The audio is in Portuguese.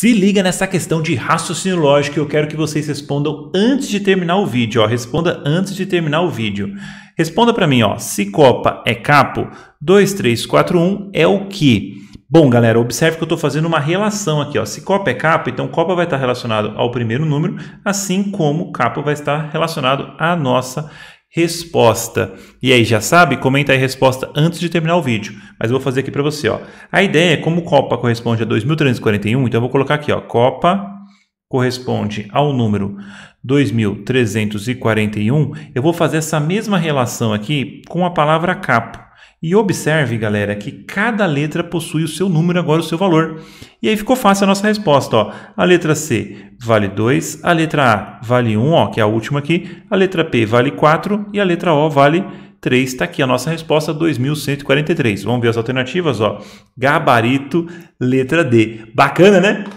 Se liga nessa questão de raciocínio lógico que eu quero que vocês respondam antes de terminar o vídeo. Ó. Responda antes de terminar o vídeo. Responda para mim, ó. se copa é capo, 2341 é o que? Bom, galera, observe que eu estou fazendo uma relação aqui. Ó. Se Copa é capo. então Copa vai estar relacionado ao primeiro número, assim como capo vai estar relacionado à nossa resposta. E aí, já sabe? Comenta aí a resposta antes de terminar o vídeo. Mas eu vou fazer aqui para você. Ó. A ideia é como Copa corresponde a 2.341, então eu vou colocar aqui, ó, Copa corresponde ao número 2.341. Eu vou fazer essa mesma relação aqui com a palavra capo. E observe, galera, que cada letra possui o seu número agora o seu valor. E aí ficou fácil a nossa resposta. Ó. A letra C vale 2, a letra A vale 1, ó, que é a última aqui, a letra P vale 4 e a letra O vale 3. Está aqui a nossa resposta, 2143. Vamos ver as alternativas. Ó. Gabarito, letra D. Bacana, né?